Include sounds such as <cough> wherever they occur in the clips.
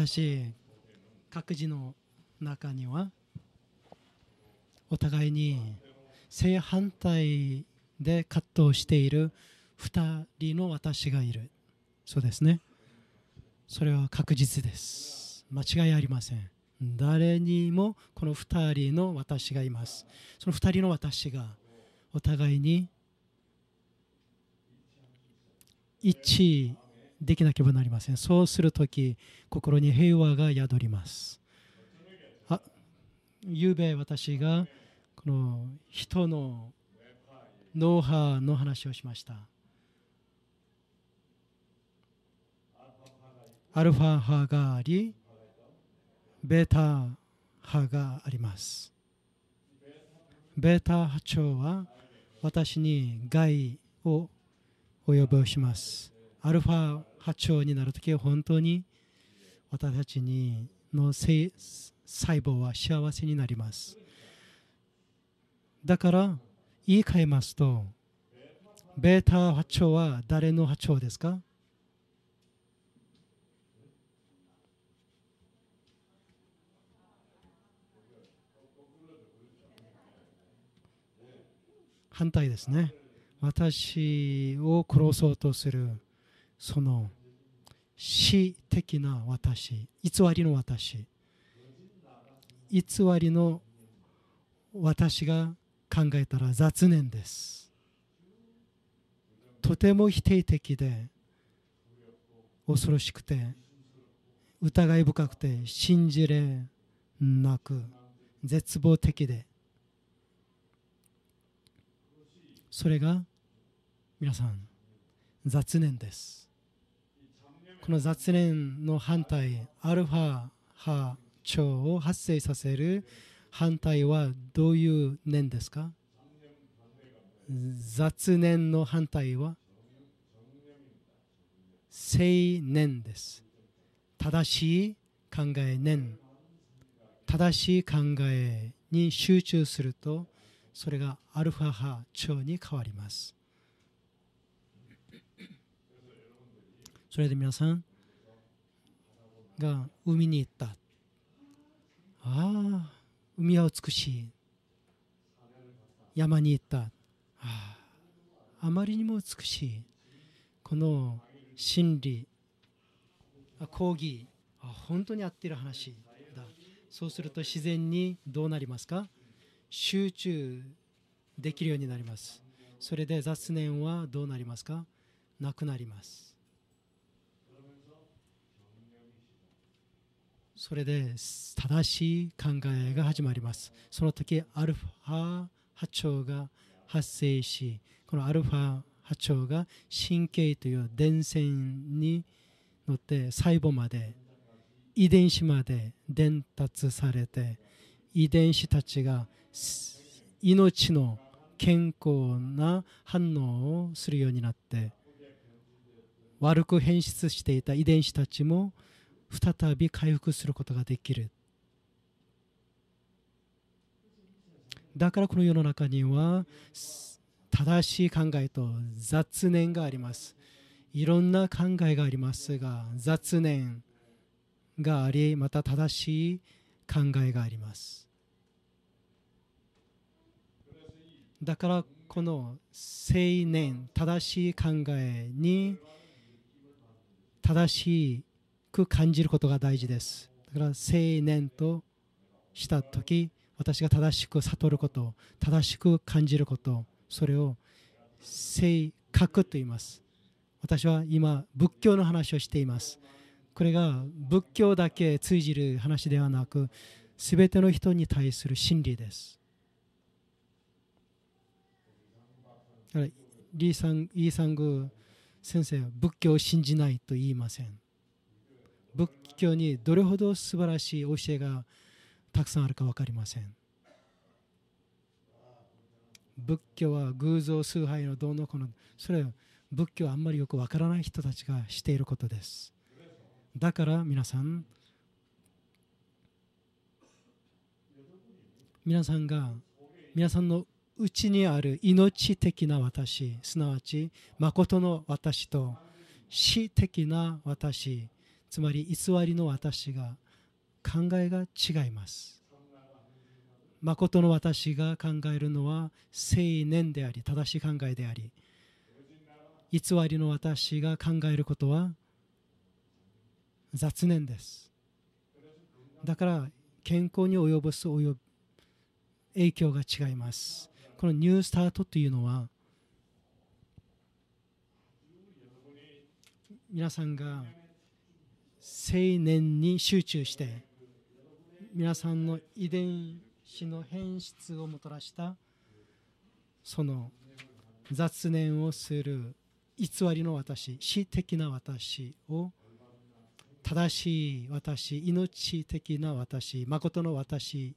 たし各自の中にはお互いに正反対で葛藤している2人の私がいるそうですねそれは確実です間違いありません誰にもこの2人の私がいますその2人の私がお互いに一できなければなりませんそうするとき心に平和が宿りますあ昨べ私がこの人の脳波の話をしましたアルファ波がありベータ波がありますベータ波長は私に害を及ぼしますアルファ波長になるときは本当に私たちにの細胞は幸せになります。だから言い換えますと、ベータ波長は誰の波長ですか反対ですね。私を殺そうとするその死的な私偽りの私偽りの私が考えたら雑念ですとても否定的で恐ろしくて疑い深くて信じれなく絶望的でそれが皆さん雑念ですこの雑念の反対アルファ波長を発生させる反対はどういう念ですか雑念の反対は正念です正しい考え念正しい考えに集中するとそれがアルファ波長に変わりますそれで皆さんが海に行ったああ海は美しい山に行ったあああまりにも美しいこの真理講義本当に合っている話だそうすると自然にどうなりますか集中できるようになりますそれで雑念はどうなりますかなくなりますそれで正しい考えが始まりますその時アルファ波長が発生しこのアルファ波長が神経という電線に乗って細胞まで遺伝子まで伝達されて遺伝子たちが命の健康な反応をするようになって悪く変質していた遺伝子たちも再び回復することができるだからこの世の中には正しい考えと雑念がありますいろんな考えがありますが雑念がありまた正しい考えがありますだからこの青年正しい考えに正しいく感じることが大事ですだから青年とした時私が正しく悟ること正しく感じることそれを性格と言います私は今仏教の話をしていますこれが仏教だけ通じる話ではなくすべての人に対する真理ですだからリサンイー・サング先生は仏教を信じないと言いません仏教にどれほど素晴らしい教えがたくさんあるか分かりません仏教は偶像崇拝のどうのこのそれは仏教はあんまりよく分からない人たちがしていることですだから皆さん皆さんが皆さんのうちにある命的な私すなわち誠の私と死的な私つまり偽りの私が考えが違います誠の私が考えるのは青年であり正しい考えであり偽りの私が考えることは雑念ですだから健康に及ぼす影響が違いますこのニュースタートというのは皆さんが青年に集中して皆さんの遺伝子の変質をもたらしたその雑念をする偽りの私死的な私を正しい私命的な私誠の私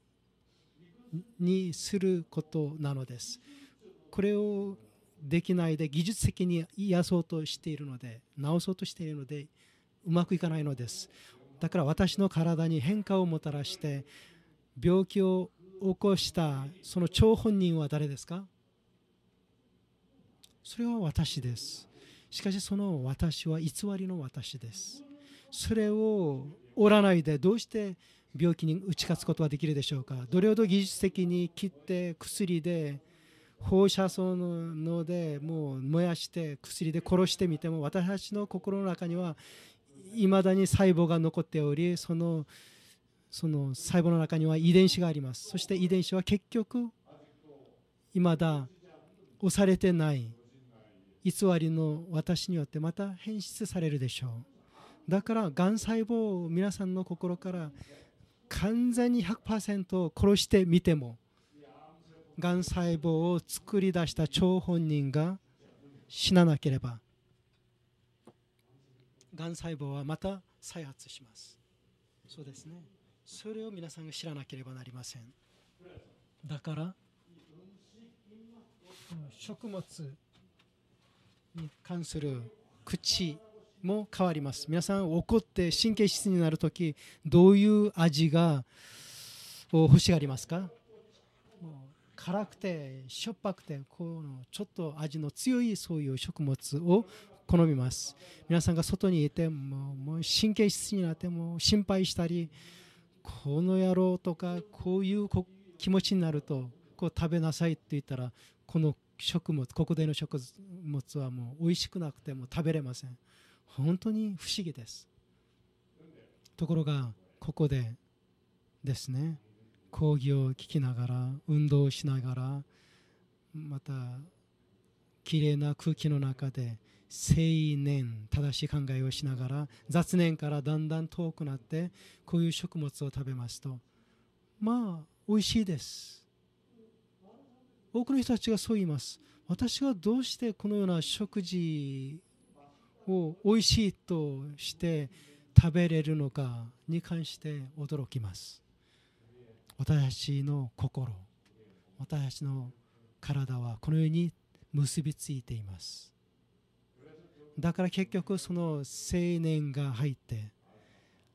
にすることなのですこれをできないで技術的に癒そうとしているので治そうとしているのでうまくいかないのですだから私の体に変化をもたらして病気を起こしたその張本人は誰ですかそれは私ですしかしその私は偽りの私ですそれを折らないでどうして病気に打ち勝つことはできるでしょうかどれほど技術的に切って薬で放射層のでもう燃やして薬で殺してみても私たちの心の中にはいまだに細胞が残っておりそのその細胞の中には遺伝子がありますそして遺伝子は結局いまだ押されてない偽りの私によってまた変質されるでしょうだからがん細胞を皆さんの心から完全に100%殺してみてもがん細胞を作り出した張本人が死ななければがん細胞はまた再発しますそうですねそれを皆さんが知らなければなりませんだから食物に関する口も変わります皆さん怒って神経質になる時どういう味が欲しがりますか辛くてしょっぱくてこのちょっと味の強いそういう食物を好みます皆さんが外にいてももう神経質になっても心配したりこの野郎とかこういう気持ちになるとこう食べなさいって言ったらこの食物国での食物はもう美味しくなくても食べれません本当に不思議ですところがここでですね講義を聞きながら運動をしながらまた綺麗な空気の中で青年正しい考えをしながら雑念からだんだん遠くなってこういう食物を食べますとまあ美味しいです多くの人たちがそう言います私はどうしてこのような食事を美味しいとして食べれるのかに関して驚きます私の心私の体はこのように結びついていますだから結局その青年が入って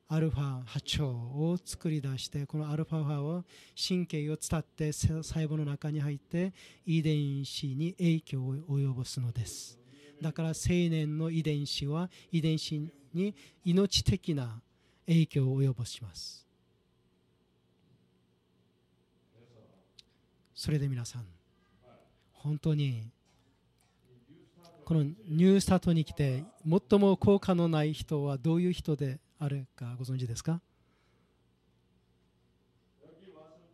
アルファ波長を作り出してこのアルファ波を神経を伝って細胞の中に入って遺伝子に影響を及ぼすのですだから青年の遺伝子は遺伝子に命的な影響を及ぼしますそれで皆さん本当にこのニュースタートに来て最も効果のない人はどういう人であるかご存知ですか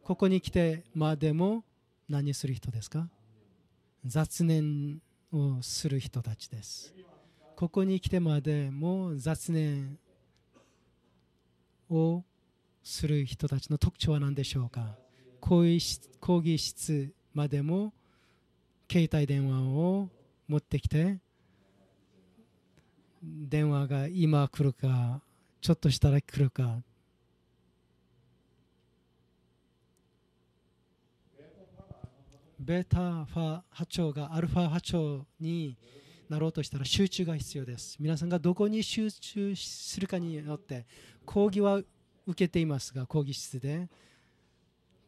ここに来てまでも何する人ですか雑念をする人たちです。ここに来てまでも雑念をする人たちの特徴は何でしょうか講義室までも携帯電話を持ってきて電話が今来るかちょっとしたら来るかベータファ波長がアルファ波長になろうとしたら集中が必要です皆さんがどこに集中するかによって講義は受けていますが講義室で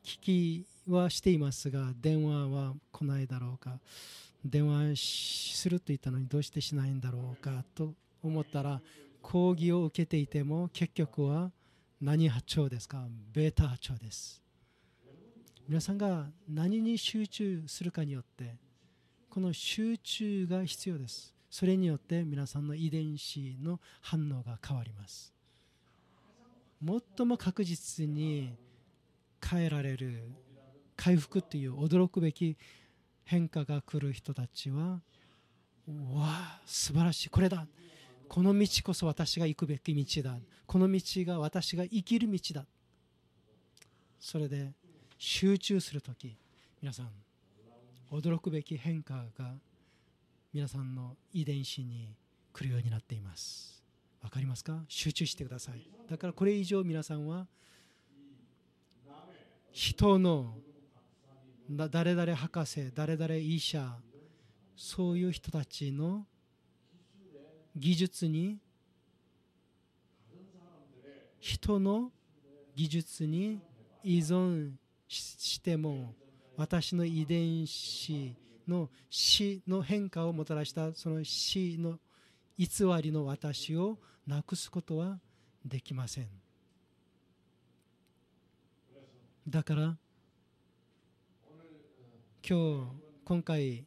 聞きはしていますが電話は来ないだろうか電話すると言ったのにどうしてしないんだろうかと思ったら講義を受けていても結局は何波長ですかベータ波長です皆さんが何に集中するかによってこの集中が必要ですそれによって皆さんの遺伝子の反応が変わります最も確実に変えられる回復という驚くべき変化が来る人たちはわあ素晴らしいこれだこの道こそ私が行くべき道だこの道が私が生きる道だそれで集中する時皆さん驚くべき変化が皆さんの遺伝子に来るようになっていますわかりますか集中してくださいだからこれ以上皆さんは人の誰々博士誰々医者そういう人たちの技術に人の技術に依存しても私の遺伝子の死の変化をもたらしたその死の偽りの私をなくすことはできませんだから今日今回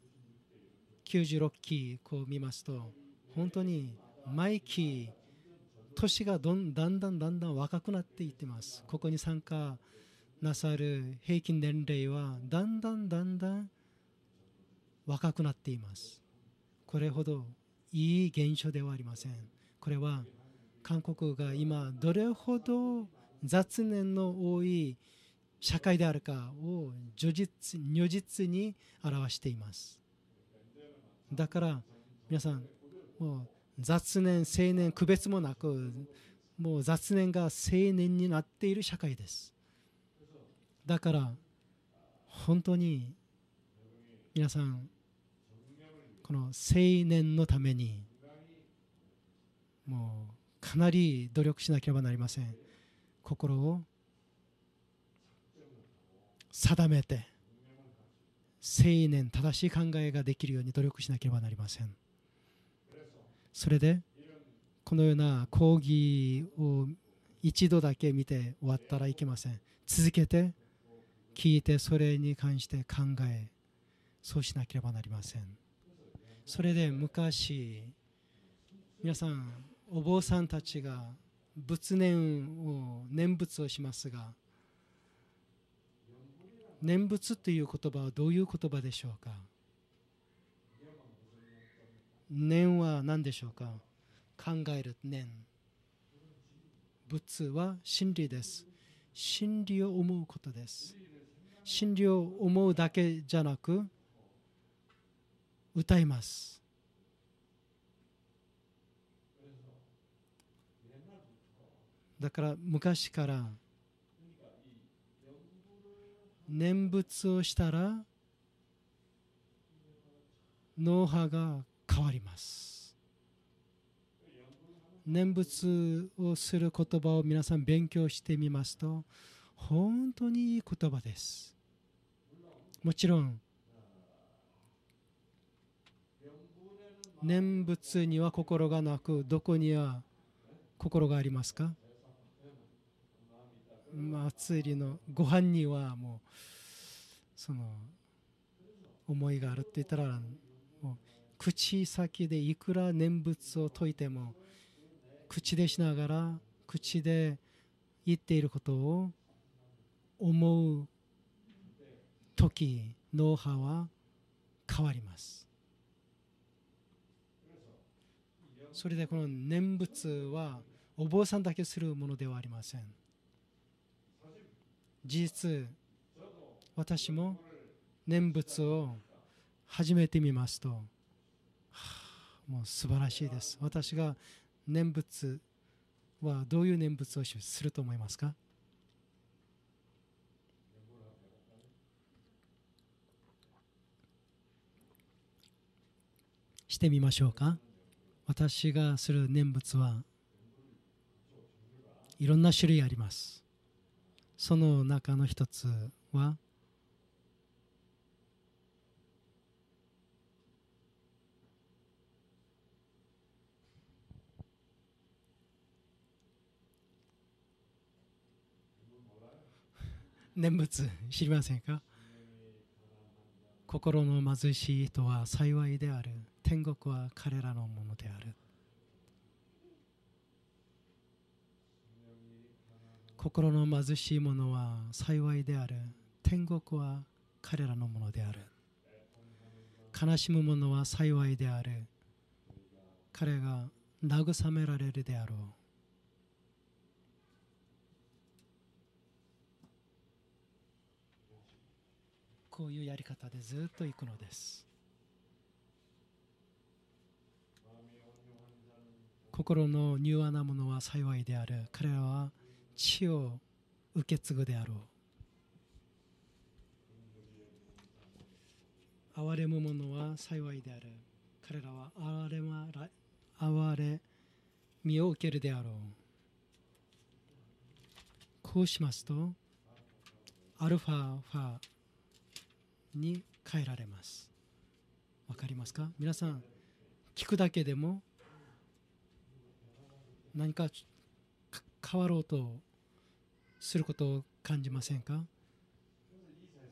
96期こう見ますと本当に毎期年がどんだんだんだんだん若くなっていってますここに参加なさる平均年齢はだんだんだんだん若くなっていますこれほどいい現象ではありませんこれは韓国が今どれほど雑念の多い社会であるかを如実如実に表していますだから皆さんもう雑念青年区別もなくもう雑念が青年になっている社会ですだから本当に皆さんこの青年のためにもうかなり努力しなければなりません心を定めて青年正しい考えができるように努力しなければなりませんそれでこのような講義を一度だけ見て終わったらいけません続けて聞いてそれに関して考えそうしなければなりませんそれで昔皆さんお坊さんたちが仏念を念仏をしますが念仏という言葉はどういう言葉でしょうか念は何でしょうか考える念仏は真理です真理を思うことです真理を思うだけじゃなく歌いますだから昔から念仏をしたら脳波が変わります念仏をする言葉を皆さん勉強してみますと本当にいい言葉ですもちろん念仏には心がなくどこには心がありますか祭りのご飯にはもうその思いがあるって言ったらもう口先でいくら念仏を説いても口でしながら口で言っていることを思う時脳波は変わりますそれでこの念仏はお坊さんだけするものではありません事実私も念仏を始めてみますと、はあ、もう素晴らしいです私が念仏はどういう念仏をすると思いますかしてみましょうか私がする念仏はいろんな種類ありますその中の一つは <laughs> 念仏知りませんか心の貧しい人は幸いである天国は彼らのものである心の貧しい者は幸いである天国は彼らのものである悲しむ者は幸いである彼が慰められるであろうこういうやり方でずっといくのです心の柔和な者は幸いである彼らは地を受け継ぐであろう哀れむ者は幸いである彼らは憐れま憐れ身を受けるであろうこうしますとアルファファに変えられますわかりますか皆さん聞くだけでも何か変わろうとすることを感じませんか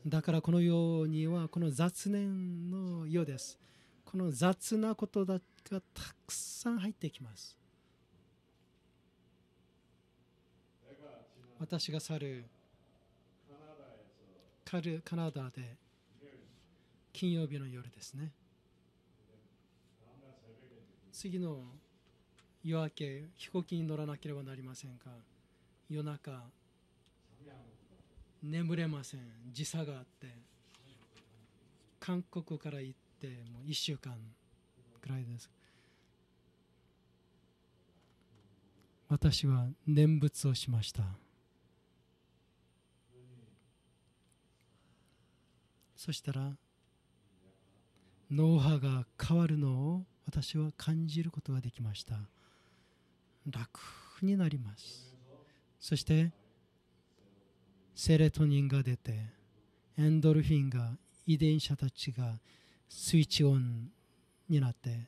だからこのようにはこの雑念のようですこの雑なことだがたくさん入ってきます私が去るカルカナダで金曜日の夜ですね次の夜明け飛行機に乗らなければなりませんか夜中眠れません時差があって韓国から行ってもう1週間くらいです私は念仏をしましたそしたら脳波が変わるのを私は感じることができました楽になりますそしてセレトニンが出てエンドルフィンが遺伝者たちがスイッチオンになって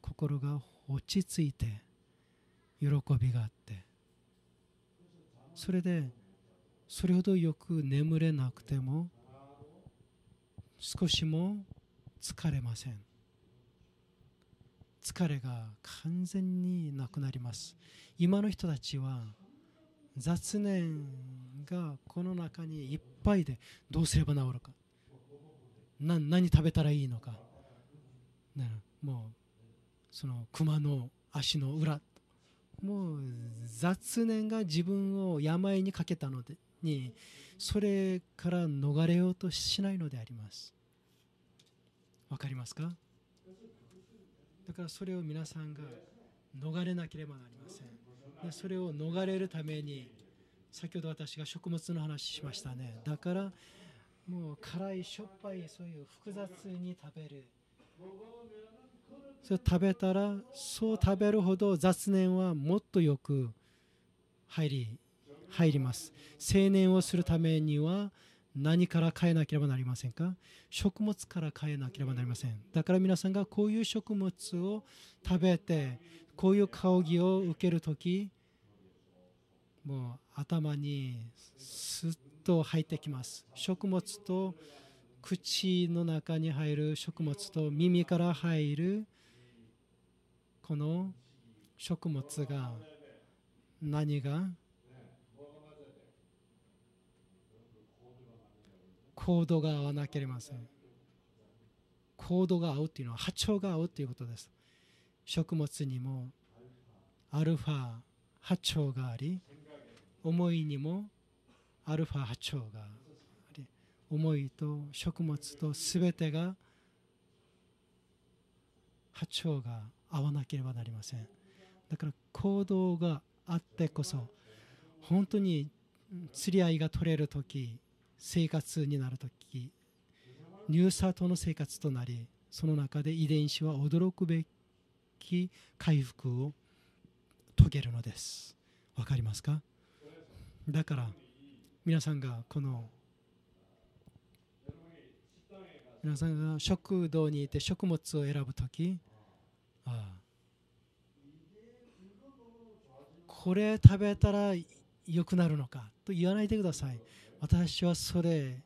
心が落ち着いて喜びがあってそれでそれほどよく眠れなくても少しも疲れません疲れが完全になくなります今の人たちは雑念がこの中にいっぱいでどうすれば治るか何食べたらいいのかもうその熊の足の裏もう雑念が自分を病にかけたのでにそれから逃れようとしないのでありますわかりますかだからそれを皆さんが逃れなければなりませんでそれを逃れるために先ほど私が食物の話しましたねだからもう辛いしょっぱいそういう複雑に食べるそれ食べたらそう食べるほど雑念はもっとよく入り入ります青年をするためには何から変えなければなりませんか食物から変えなければなりませんだから皆さんがこういう食物を食べてこういう顔着を受ける時もう頭にスッと入ってきます食物と口の中に入る食物と耳から入るこの食物が何が行動が合わなければいけませんードが合うというのは波長が合うということです食物にもアルファ波長があり思いにもアルファ波長があり思いと食物と全てが波長が合わなければなりませんだから行動があってこそ本当に釣り合いが取れる時生活になる時ニューサートの生活となりその中で遺伝子は驚くべきき回復を遂げるのですわかりますかだから皆さんがこの皆さんが食堂にいて食物を選ぶ時ああこれ食べたら良くなるのかと言わないでください私はそれ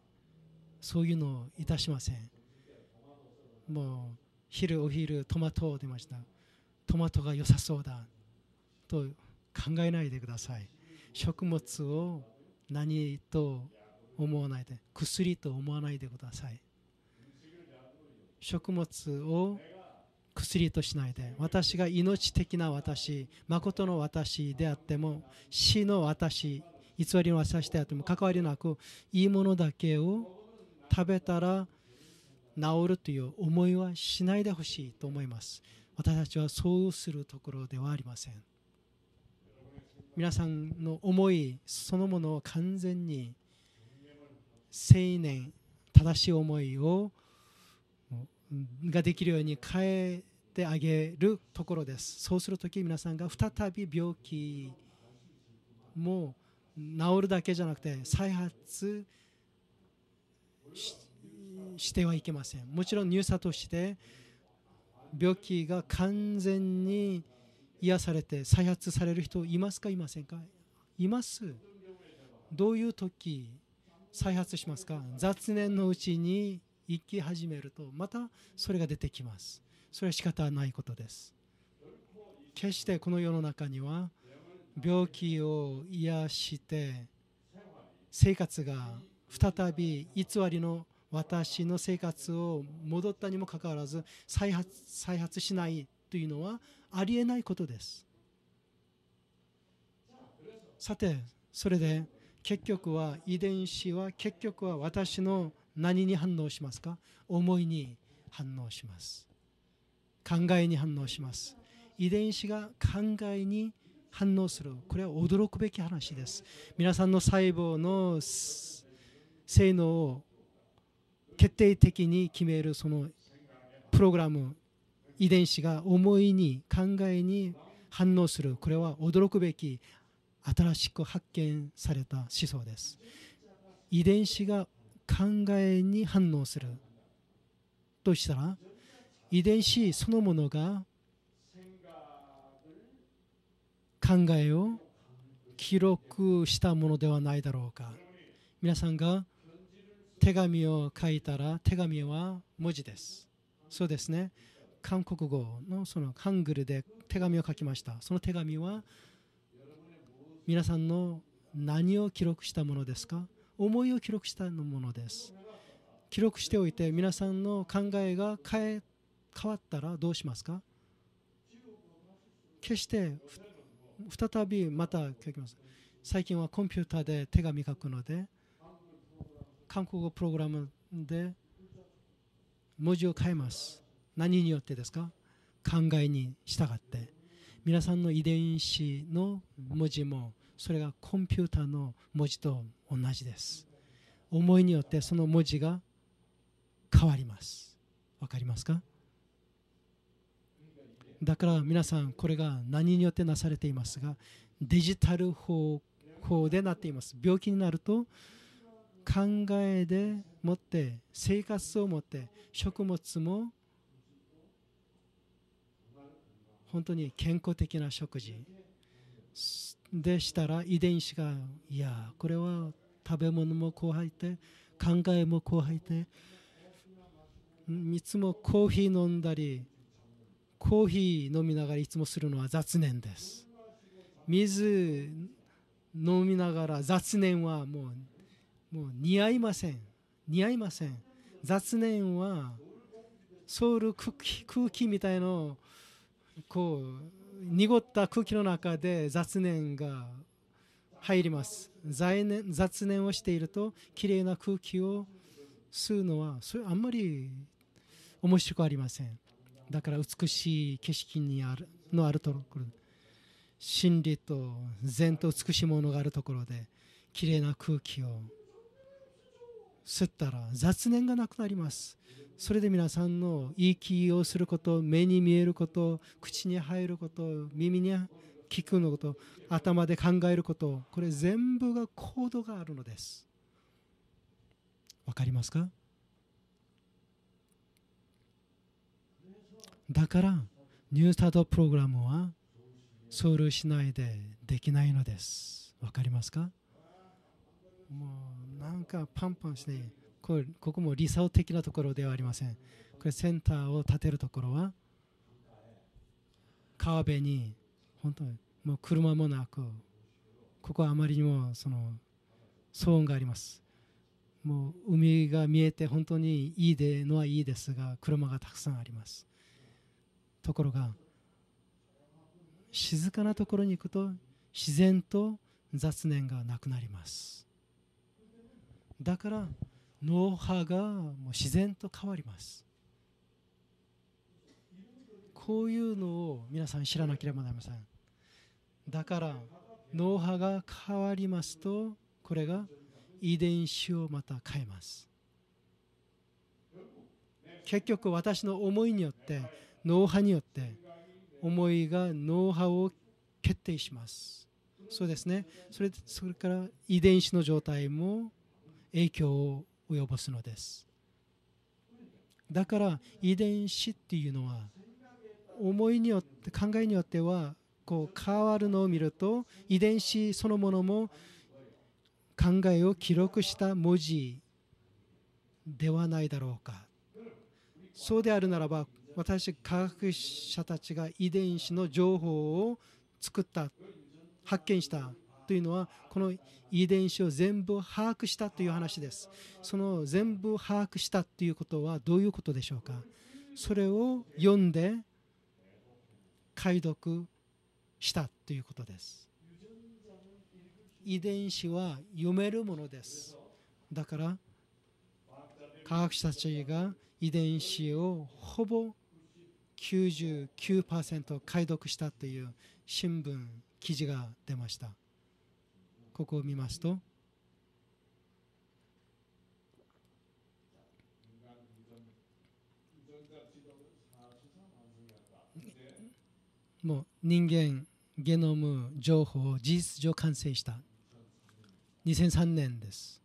そういうのをいたしませんもう昼お昼トマトを出ましたトマトが良さそうだと考えないでください食物を何と思わないで薬と思わないでください食物を薬としないで私が命的な私誠の私であっても死の私偽りの私であっても関わりなくいいものだけを食べたら治るという思いはしないでほしいと思います私たちはそうするところではありません皆さんの思いそのものを完全に青年正しい思いをができるように変えてあげるところですそうするとき皆さんが再び病気も治るだけじゃなくて再発してはいけませんもちろん入社として病気が完全に癒されて再発される人いますかいませんかいますどういう時再発しますか雑念のうちに生き始めるとまたそれが出てきますそれは仕方ないことです決してこの世の中には病気を癒して生活が再び偽りの私の生活を戻ったにもかかわらず再発再発しないというのはありえないことですさてそれで結局は遺伝子は結局は私の何に反応しますか思いに反応します考えに反応します遺伝子が考えに反応するこれは驚くべき話です皆さんの細胞の性能を決定的に決めるそのプログラム遺伝子が思いに考えに反応するこれは驚くべき新しく発見された思想です遺伝子が考えに反応するとしたら遺伝子そのものが考えを記録したものではないだろうか皆さんが手紙を書いたら手紙は文字です。そうですね。韓国語のそのハングルで手紙を書きました。その手紙は皆さんの何を記録したものですか思いを記録したものです。記録しておいて皆さんの考えが変え変わったらどうしますか決して再びまた書きます。最近はコンピューターで手紙書くので韓国語プログラムで文字を変えます何によってですか考えに従って皆さんの遺伝子の文字もそれがコンピューターの文字と同じです思いによってその文字が変わりますわかりますかだから皆さんこれが何によってなされていますがデジタル方法でなっています病気になると考えでもって生活をもって食物も本当に健康的な食事でしたら遺伝子がいやこれは食べ物もこう入って考えもこう入っていつもコーヒー飲んだりコーヒー飲みながらいつもするのは雑念です水飲みながら雑念はもうもう似合いません似合いません雑念はソウル空気空気みたいのこう濁った空気の中で雑念が入ります雑念をしているときれいな空気を吸うのはそれあんまり面白くありませんだから美しい景色にあるのあるところ真理と善と美しいものがあるところできれいな空気を吸ったら雑念がなくなりますそれで皆さんの言い気をすること目に見えること口に入ること耳に聞くのこと頭で考えることこれ全部がコードがあるのですわかりますかだからニュースタートプログラムはソウルしないでできないのですわかりますかもうなんかパンパンして、これここも理想的なところではありません。これセンターを建てるところは、川辺に、本当にもう車もなく、ここはあまりにもその騒音があります。もう海が見えて本当にいいでのはいいですが、車がたくさんあります。ところが、静かなところに行くと自然と雑念がなくなります。だから脳波がもう自然と変わりますこういうのを皆さん知らなければなりませんだから脳波が変わりますとこれが遺伝子をまた変えます結局私の思いによって脳波によって思いが脳波を決定しますそうですねそれそれから遺伝子の状態も影響を及ぼすのですだから遺伝子っていうのは思いによって考えによってはこう変わるのを見ると遺伝子そのものも考えを記録した文字ではないだろうかそうであるならば私科学者たちが遺伝子の情報を作った発見したというのはこの遺伝子を全部把握したという話ですその全部把握したということはどういうことでしょうかそれを読んで解読したということです遺伝子は読めるものですだから科学者たちが遺伝子をほぼ99%解読したという新聞記事が出ましたここを見ますともう人間ゲノム情報を事実上完成した2003年です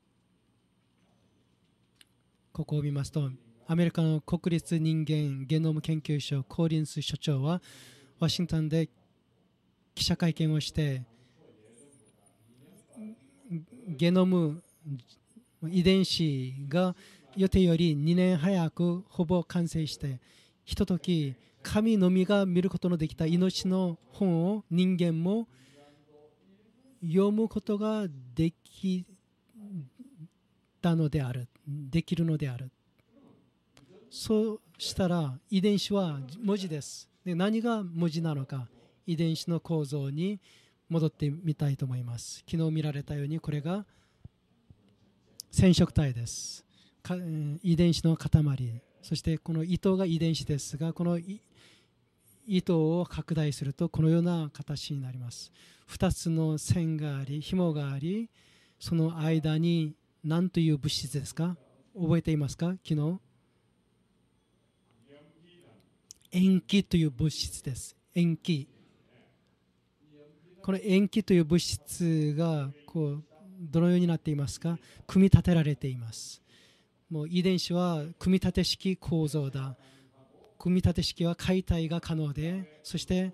ここを見ますとアメリカの国立人間ゲノム研究所コーリンス所長はワシントンで記者会見をしてゲノム遺伝子が予定より2年早くほぼ完成してひととき神のみが見ることのできた命の本を人間も読むことができたのであるできるのであるそうしたら遺伝子は文字ですで何が文字なのか遺伝子の構造に戻ってみたいと思います昨日見られたようにこれが染色体です遺伝子の塊そしてこの糸が遺伝子ですがこの糸を拡大するとこのような形になります2つの線があり紐がありその間に何という物質ですか覚えていますか昨日塩基という物質です塩基この塩基という物質がこうどのようになっていますか組み立てられていますもう遺伝子は組み立て式構造だ組み立て式は解体が可能でそして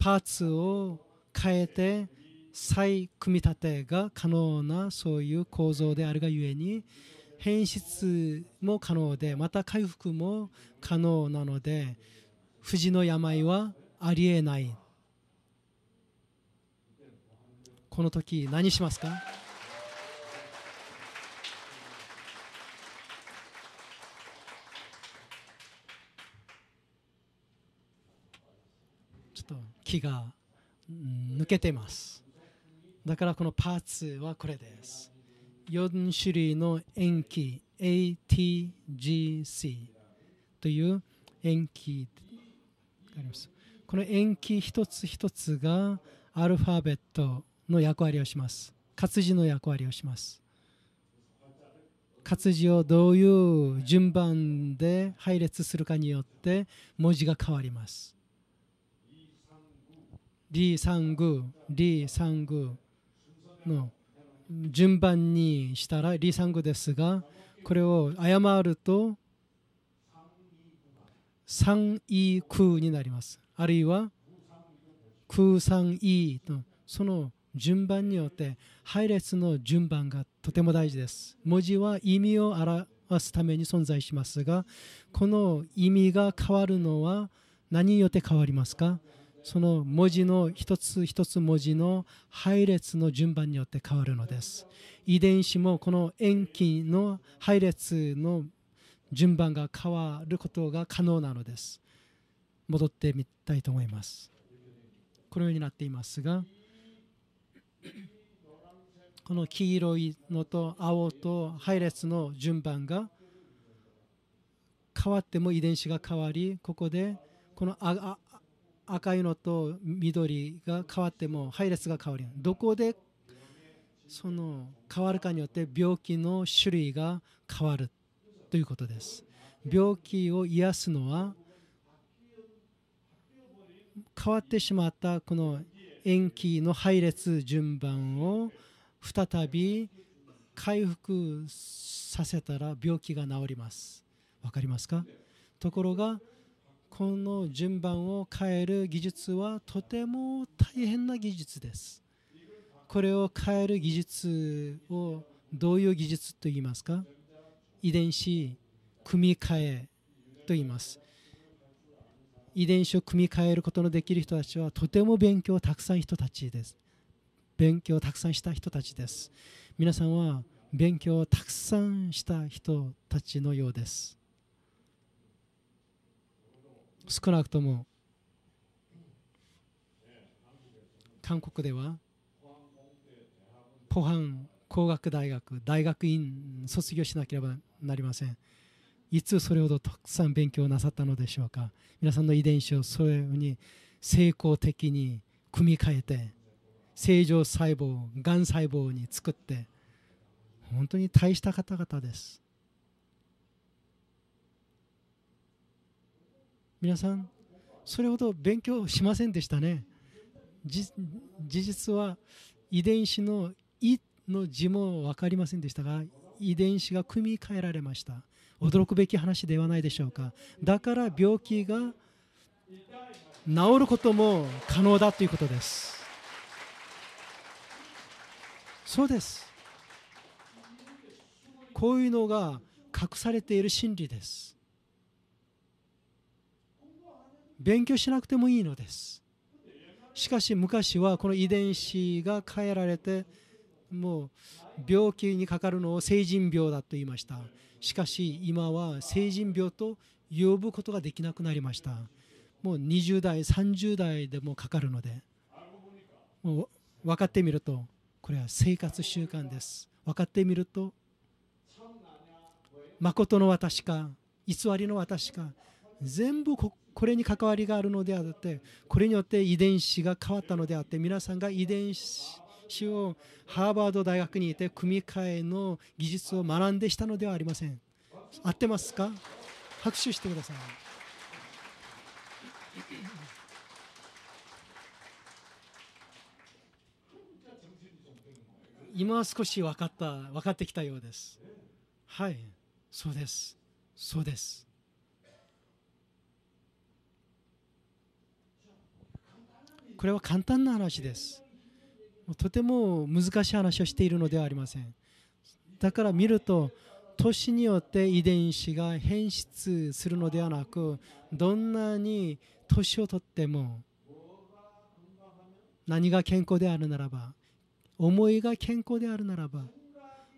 パーツを変えて再組み立てが可能なそういう構造であるがゆえに変質も可能でまた回復も可能なので藤の病はありえないこの時何しますかちょっと気が、抜けてますだからこのパーツはこれです4種類の塩基 ATGC という塩基ありますこの塩基一つ一つがアルファベットの役割をします活字の役割をします活字をどういう順番で配列するかによって文字が変わりますリングリングの順番にしたらリングですがこれを誤ると三イ空になりますあるいは空三位とその順番によって配列の順番がとても大事です文字は意味を表すために存在しますがこの意味が変わるのは何によって変わりますかその文字の一つ一つ文字の配列の順番によって変わるのです遺伝子もこの塩基の配列の順番が変わることが可能なのです戻ってみたいと思いますこのようになっていますがこの黄色いのと青と配列の順番が変わっても遺伝子が変わりここでこの赤いのと緑が変わっても配列が変わりどこでその変わるかによって病気の種類が変わるということです病気を癒すのは変わってしまったこの塩基の配列順番を再び回復させたら病気が治りますわかりますかところがこの順番を変える技術はとても大変な技術ですこれを変える技術をどういう技術と言いますか遺伝子組み換えと言います遺伝子を組み替えることのできる人たちはとても勉強をたくさん人たちです勉強をたくさんした人たちです皆さんは勉強をたくさんした人たちのようです少なくとも韓国ではポハン工学大学大学院卒業しなければなりませんいつそれほどたくさん勉強なさったのでしょうか皆さんの遺伝子をそういうふうに成功的に組み替えて正常細胞がん細胞に作って本当に大した方々です皆さんそれほど勉強しませんでしたね事実は遺伝子の「い」の字も分かりませんでしたが遺伝子が組み替えられました驚くべき話ではないでしょうかだから病気が治ることも可能だということですそうですこういうのが隠されている真理です勉強しなくてもいいのですしかし昔はこの遺伝子が変えられてもう病気にかかるのを成人病だと言いましたしかし今は成人病と呼ぶことができなくなりましたもう20代30代でもかかるのでもう分かってみるとこれは生活習慣です分かってみると誠の私か偽りの私か全部ここれに関わりがあるのであってこれによって遺伝子が変わったのであって皆さんが遺伝子主をハーバード大学にいて組み替えの技術を学んでしたのではありません合ってますか拍手してください今は少し分かった分かってきたようですはいそうですそうですこれは簡単な話ですとても難しい話をしているのではありませんだから見ると年によって遺伝子が変質するのではなくどんなに年をとっても何が健康であるならば思いが健康であるならば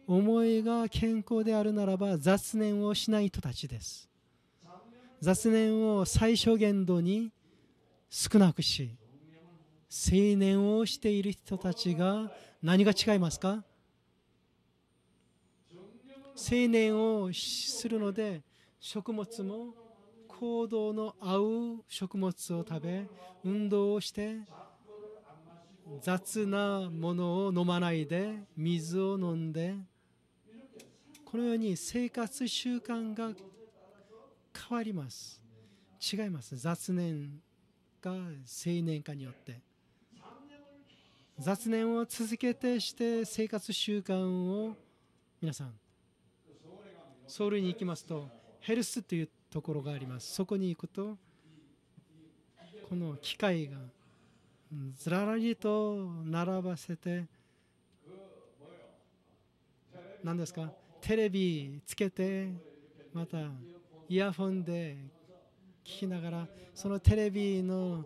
思いが健康であるならば雑念をしない人たちです雑念を最小限度に少なくし青年をしている人たちが何が違いますか青年をするので食物も行動の合う食物を食べ運動をして雑なものを飲まないで水を飲んでこのように生活習慣が変わります違います雑念か青年かによって雑念を続けてして生活習慣を皆さんソウルに行きますとヘルスというところがありますそこに行くとこの機械がずらりと並ばせて何ですかテレビつけてまたイヤホンで聞きながらそのテレビの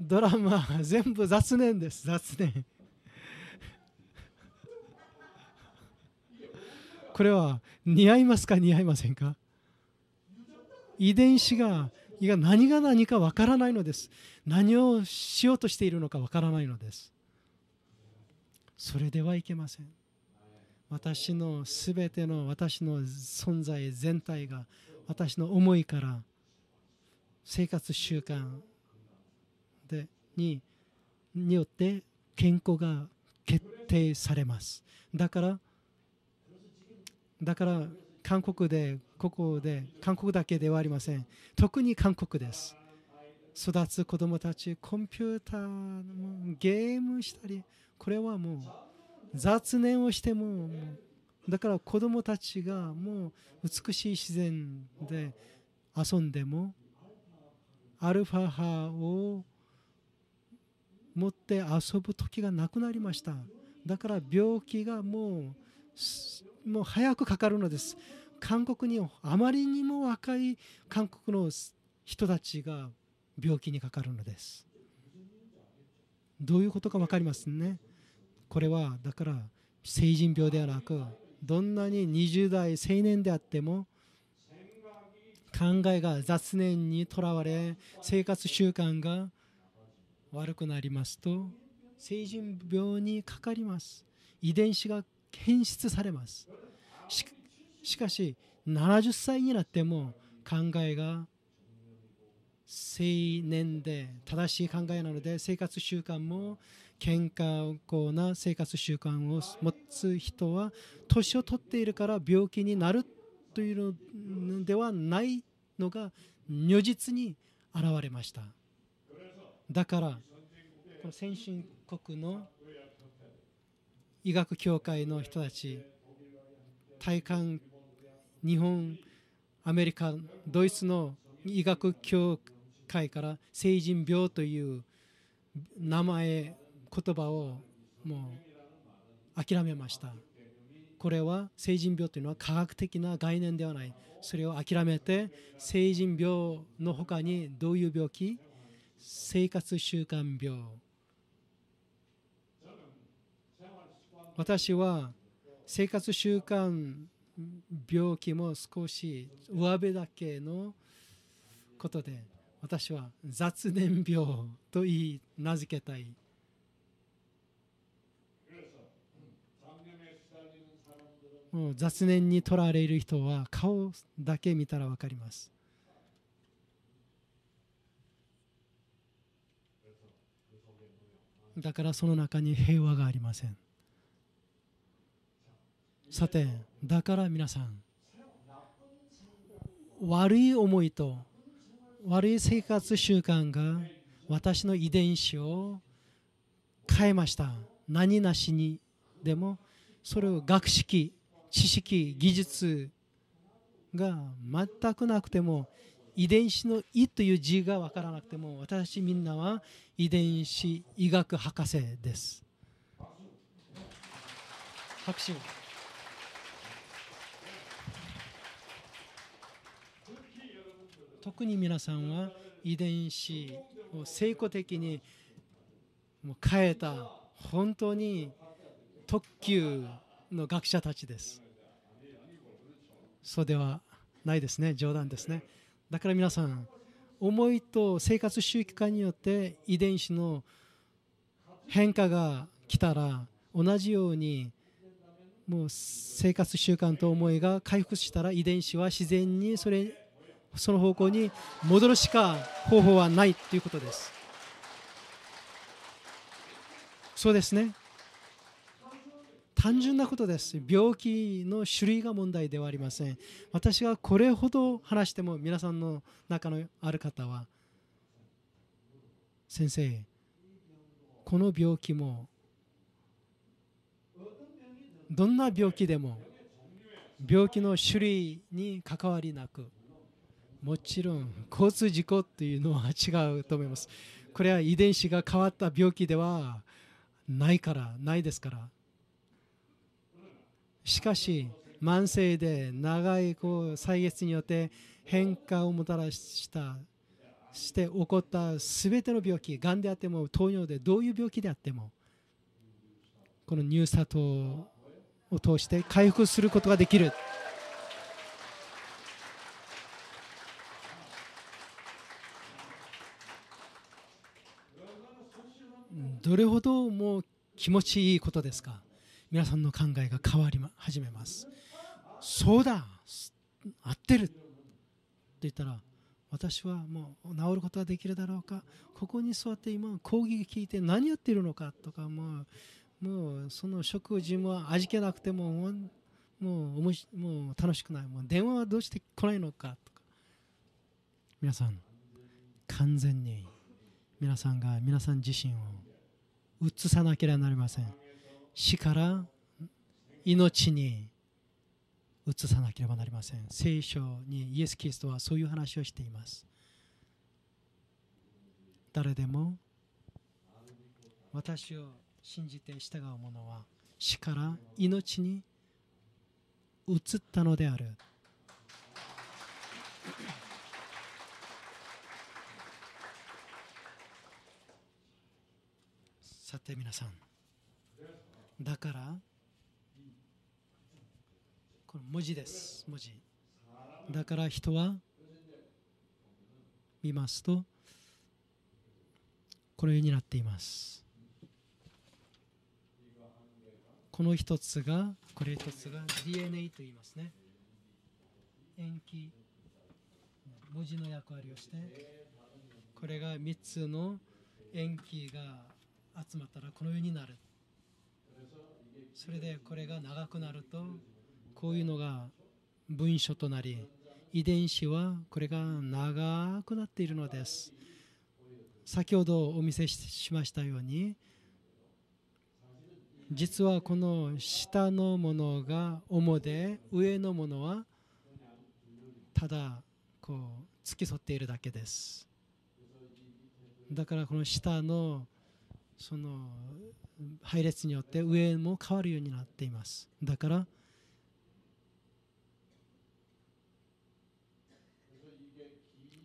ドラマ全部雑念です雑念これは似合いますか似合いませんか遺伝子が何が何かわからないのです何をしようとしているのかわからないのですそれではいけません私のすべての私の存在全体が私の思いから生活習慣にによって健康が決定されますだからだから韓国でここで韓国だけではありません特に韓国です育つ子どもたちコンピューターゲームしたりこれはもう雑念をしてもだから子どもたちがもう美しい自然で遊んでもアルファ波を持って遊ぶ時がなくなりましただから病気がもうもう早くかかるのです韓国にあまりにも若い韓国の人たちが病気にかかるのですどういうことか分かりますねこれはだから成人病ではなくどんなに20代青年であっても考えが雑念にとらわれ生活習慣が悪くなりますと成人病にかかります遺伝子が検出されますしかし70歳になっても考えが青年で正しい考えなので生活習慣も健康な生活習慣を持つ人は年を取っているから病気になるというのではないのが如実に現れました。だからこの先進国の医学協会の人たち体感日本アメリカドイツの医学協会から成人病という名前言葉をもう諦めましたこれは成人病というのは科学的な概念ではないそれを諦めて成人病の他にどういう病気生活習慣病私は生活習慣病気も少し上辺だけのことで私は雑念病と言い名付けたいもう雑念にとられる人は顔だけ見たら分かりますだからその中に平和がありませんさてだから皆さん悪い思いと悪い生活習慣が私の遺伝子を変えました何なしにでもそれを学識知識技術が全くなくても遺伝子の「い」という字が分からなくても私みんなは遺伝子医学博士です拍手特に皆さんは遺伝子を成功的に変えた本当に特急の学者たちです。そうではないですね、冗談ですね。だから皆さん思いと生活習慣によって遺伝子の変化が来たら同じようにもう生活習慣と思いが回復したら遺伝子は自然にそれその方向に戻るしか方法はないということです。そうですね単純なことです病気の種類が問題ではありません私がこれほど話しても皆さんの中のある方は先生この病気もどんな病気でも病気の種類に関わりなくもちろん交通事故っていうのは違うと思いますこれは遺伝子が変わった病気ではないからないですからしかし慢性で長いこう歳月によって変化をもたらしたして起こったすべての病気がんであっても糖尿でどういう病気であってもこの乳砂糖を通して回復することができる。どれほどもう気持ちいいことですか皆さんの考えが変わり始めますそうだ合ってるって言ったら私はもう治ることはできるだろうかここに座って今講義聞いて何やってるのかとかもうもうその食事も味気なくてももうもう楽しくないもう電話はどうして来ないのかとか皆さん完全に皆さんが皆さん自身を移さなければなりません。死から命に移さなければなりません聖書にイエス・キリストはそういう話をしています誰でも私を信じて従う者は死から命に移ったのであるさて皆さんだからこの文字です文字だから人は見ますとこのようになっていますこの一つがこれ一つが DNA と言いますね延期文字の役割をしてこれが3つの塩基が集まったらこのようになるそれでこれが長くなるとこういうのが文書となり遺伝子はこれが長くなっているのです先ほどお見せしましたように実はこの下のものが主で上のものはただこう付き添っているだけですだからこの下のその配列によって上も変わるようになっていますだから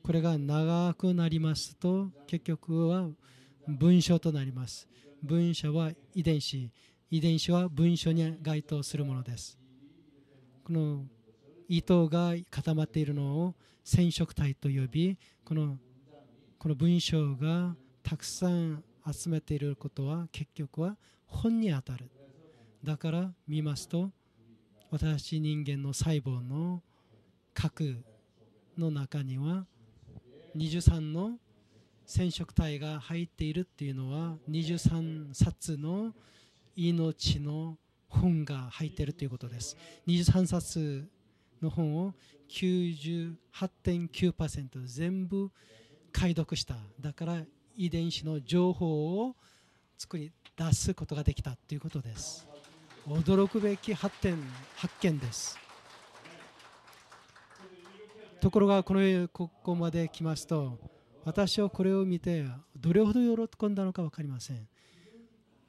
これが長くなりますと結局は文章となります文章は遺伝子遺伝子は文章に該当するものですこの糸が固まっているのを染色体と呼びこのこの文章がたくさん集めていることは結局は本にあたるだから見ますと私人間の細胞の核の中には23の染色体が入っているっていうのは23冊の命の本が入っているということです23冊の本を98.9%全部解読しただから遺伝子の情報を作り出すことができたということです驚くべき発展発見ですところがこのここまで来ますと私はこれを見てどれほど喜んだのか分かりません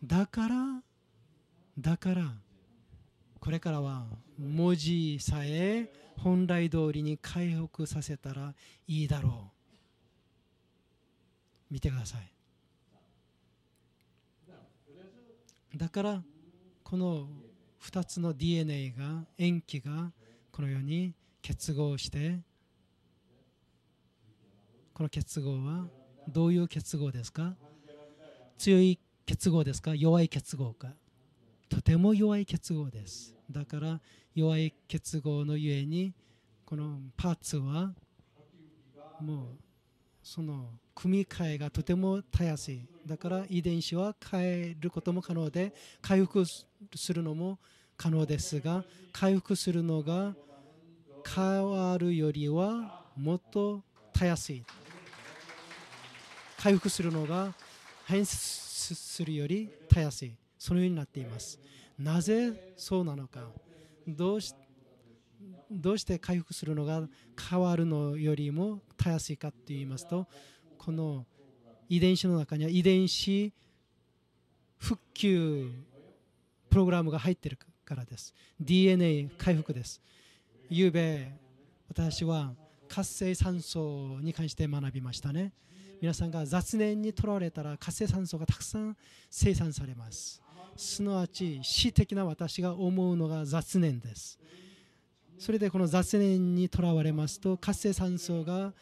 だからだからこれからは文字さえ本来通りに回復させたらいいだろう見てくださいだからこの2つの DNA が塩基がこのように結合してこの結合はどういう結合ですか強い結合ですか弱い結合かとても弱い結合ですだから弱い結合のゆえにこのパーツはもうその組み換えがとてもたやすいだから遺伝子は変えることも可能で回復するのも可能ですが回復するのが変わるよりはもっとたやすい回復するのが変するよりたやすいそのようになっていますなぜそうなのかどうしどうして回復するのが変わるのよりもたやすいかと言いますとこの遺伝子の中には遺伝子復旧プログラムが入ってるからです DNA 回復です昨夜私は活性酸素に関して学びましたね皆さんが雑念にとらわれたら活性酸素がたくさん生産されますすなわち死的な私が思うのが雑念ですそれでこの雑念にとらわれますと活性酸素が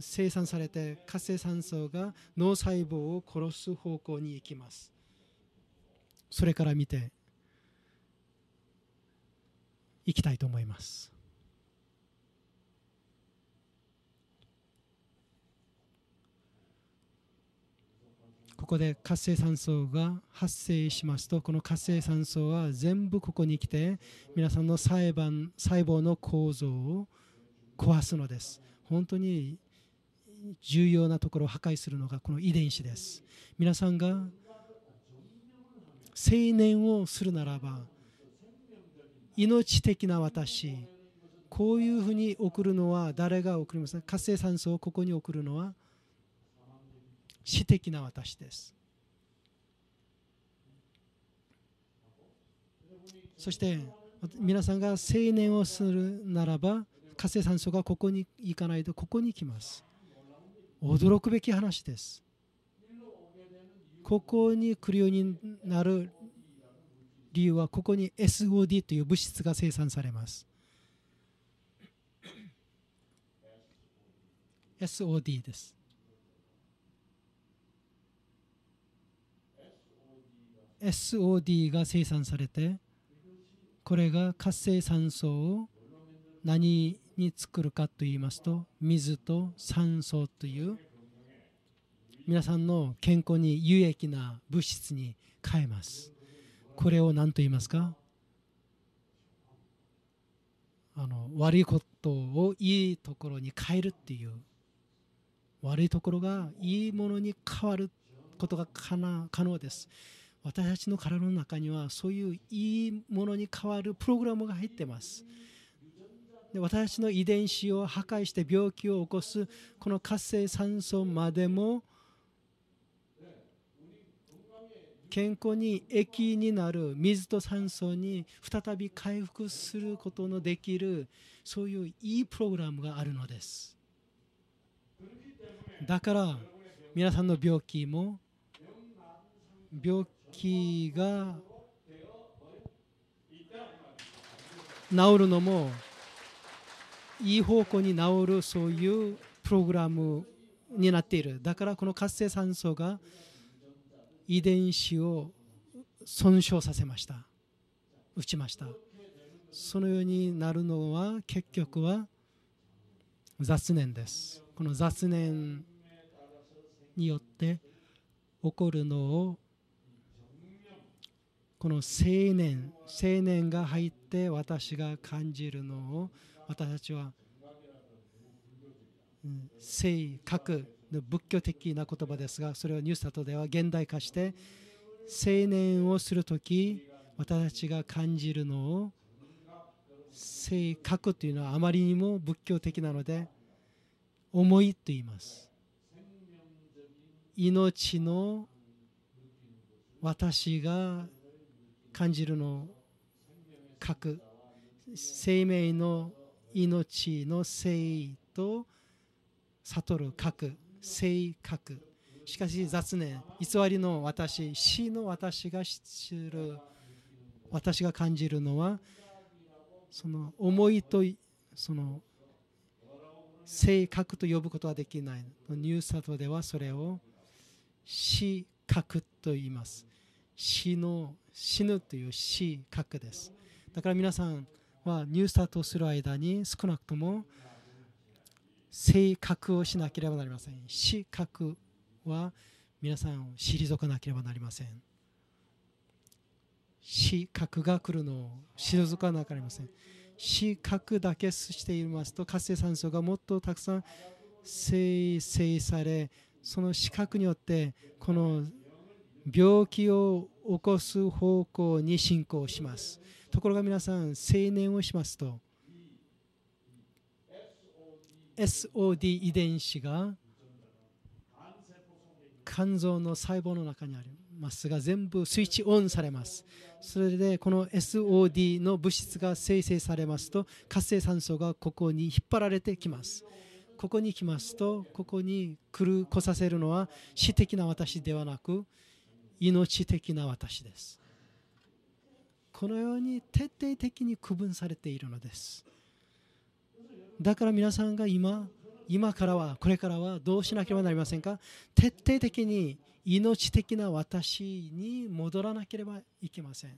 生産されて活性酸素が脳細胞を殺す方向に行きますそれから見ていきたいと思いますここで活性酸素が発生しますとこの活性酸素は全部ここに来て皆さんの細胞の構造を壊すのです本当に重要なところを破壊するのがこの遺伝子です皆さんが青年をするならば命的な私こういうふうに送るのは誰が送りますか活性酸素をここに送るのは私的な私ですそして皆さんが青年をするならば活性酸素がここに行かないとここに来きます驚くべき話です。ここに来るようになる理由はここに SOD という物質が生産されます。SOD です。SOD が生産されてこれが活性酸素を何に作るかといいますと水と酸素という皆さんの健康に有益な物質に変えますこれを何と言いますかあの悪いことをいいところに変えるっていう悪いところがいいものに変わることが可能です私たちの体の中にはそういういいものに変わるプログラムが入ってます、私の遺伝子を破壊して病気を起こすこの活性酸素までも健康に液になる水と酸素に再び回復することのできるそういういいプログラムがあるのですだから皆さんの病気も病気が治るのもいい方向に治るそういうプログラムになっているだからこの活性酸素が遺伝子を損傷させました打ちましたそのようになるのは結局は雑念ですこの雑念によって起こるのをこの青年青年が入って私が感じるのを私たちは性格の仏教的な言葉ですがそれはニュースタートでは現代化して青年をする時私たちが感じるのを性格というのはあまりにも仏教的なので思いと言います命の私が感じるの核生命の命の性と悟る核性格しかし雑念偽りの私死の私が知る私が感じるのはその思いとその性格と呼ぶことはできないニューサトではそれを死格と言います死の死ぬという死格ですだから皆さんまあ、ニュースタートする間に少なくとも性格をしなければなりません。資格は皆さんを退かなければなりません。資格が来るのを退かなければなりません。資格だけしていますと活性酸素がもっとたくさん生成されその資格によってこの病気を起こす方向に進行します。ところが皆さん青年をしますと SOD 遺伝子が肝臓の細胞の中にありますが全部スイッチオンされますそれでこの SOD の物質が生成されますと活性酸素がここに引っ張られてきますここに来ますとここに来る来させるのは死的な私ではなく命的な私ですこのように徹底的に区分されているのですだから皆さんが今今からはこれからはどうしなければなりませんか徹底的に命的な私に戻らなければいけません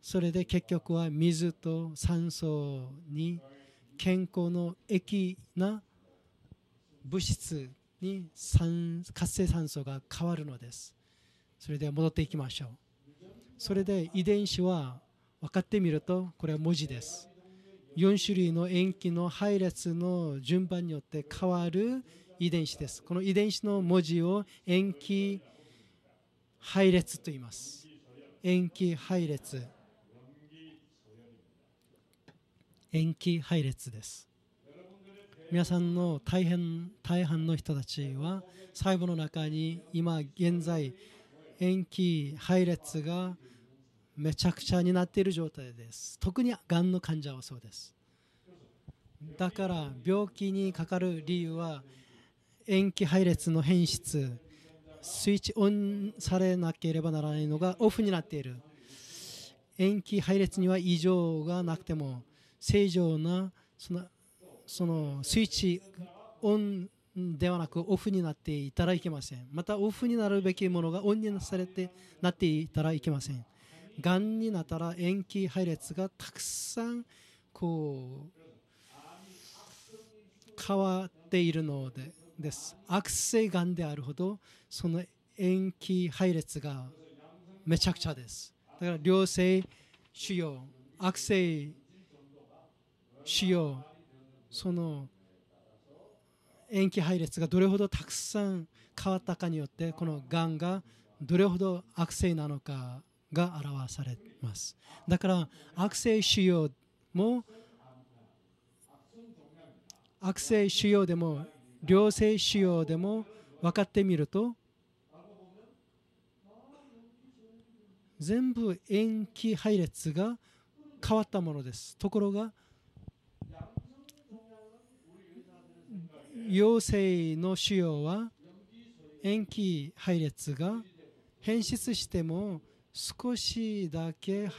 それで結局は水と酸素に健康の液な物質に活性酸素が変わるのですそれでは戻っていきましょうそれで遺伝子は分かってみるとこれは文字です4種類の塩基の配列の順番によって変わる遺伝子ですこの遺伝子の文字を塩基配列と言います塩基配列塩基配列です皆さんの大変大半の人たちは細胞の中に今現在塩基配列がめちゃくちゃになっている状態です特にがんの患者はそうですだから病気にかかる理由は塩基配列の変質スイッチオンされなければならないのがオフになっている塩基配列には異常がなくても正常なそのそのスイッチオンではなくオフになっていたらいけませんまたオフになるべきものがオンになされてなっていたらいけませんがんになったら延期配列がたくさんこう変わっているのでです悪性がんであるほどその延期配列がめちゃくちゃですだから良性腫瘍悪性腫瘍その塩基配列がどれほどたくさん変わったかによってこのがんがどれほど悪性なのかが表されますだから悪性腫瘍も悪性腫瘍でも良性腫瘍でも分かってみると全部塩基配列が変わったものですところが陽性の腫瘍は塩基配列が変質しても少しだけ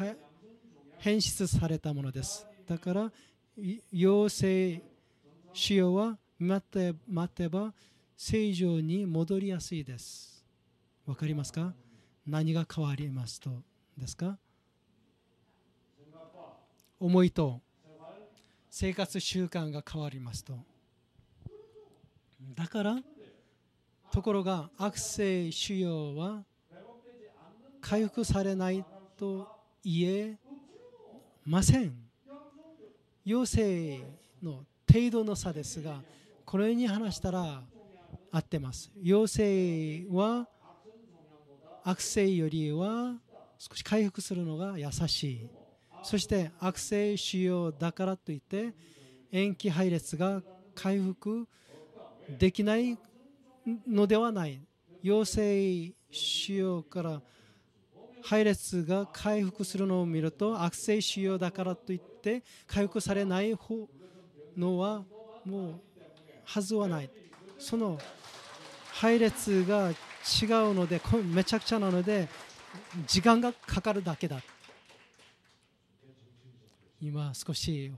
変質されたものです。だから、陽性腫瘍は待て待てば正常に戻りやすいです。わかりますか何が変わりますとですか思いと生活習慣が変わりますと。だから、ところが悪性腫瘍は回復されないと言えません陽性の程度の差ですがこれに話したら合ってます陽性は悪性よりは少し回復するのが優しいそして悪性腫瘍だからといって延期配列が回復できないのではない陽性腫瘍から配列が回復するのを見ると悪性腫瘍だからといって回復されないのはもうはずはないその配列が違うのでめちゃくちゃなので時間がかかるだけだ今少し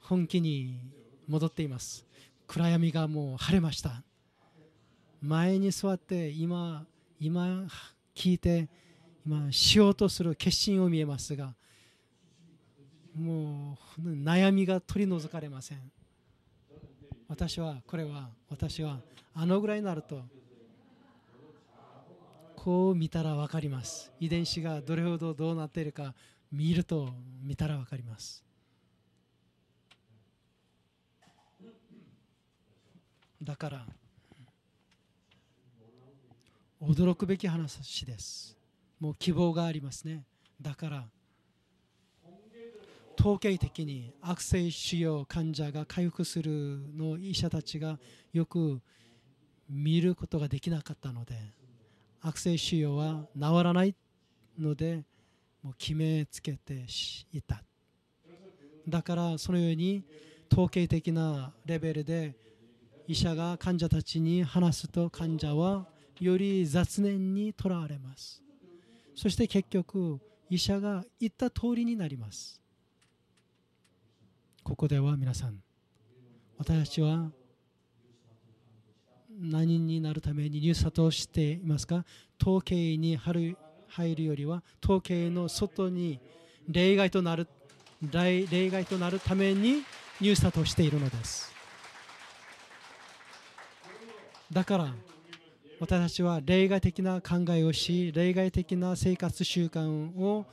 本気に戻っています暗闇がもう晴れました前に座って今今聞いてまあ、しようとする決心を見えますがもう悩みが取り除かれません私はこれは私はあのぐらいになるとこう見たら分かります遺伝子がどれほどどうなっているか見ると見たら分かりますだから驚くべき話ですもう希望がありますねだから統計的に悪性腫瘍患者が回復するのを医者たちがよく見ることができなかったので悪性腫瘍は治らないのでもう決めつけていただからそのように統計的なレベルで医者が患者たちに話すと患者はより雑念にとらわれますそして結局医者が言った通りになりますここでは皆さん私たちは何になるために入札をしていますか統計に入るよりは統計の外に例外となる例外となるために入札をしているのですだから私たちは例外的な考えをし例外的な生活習慣を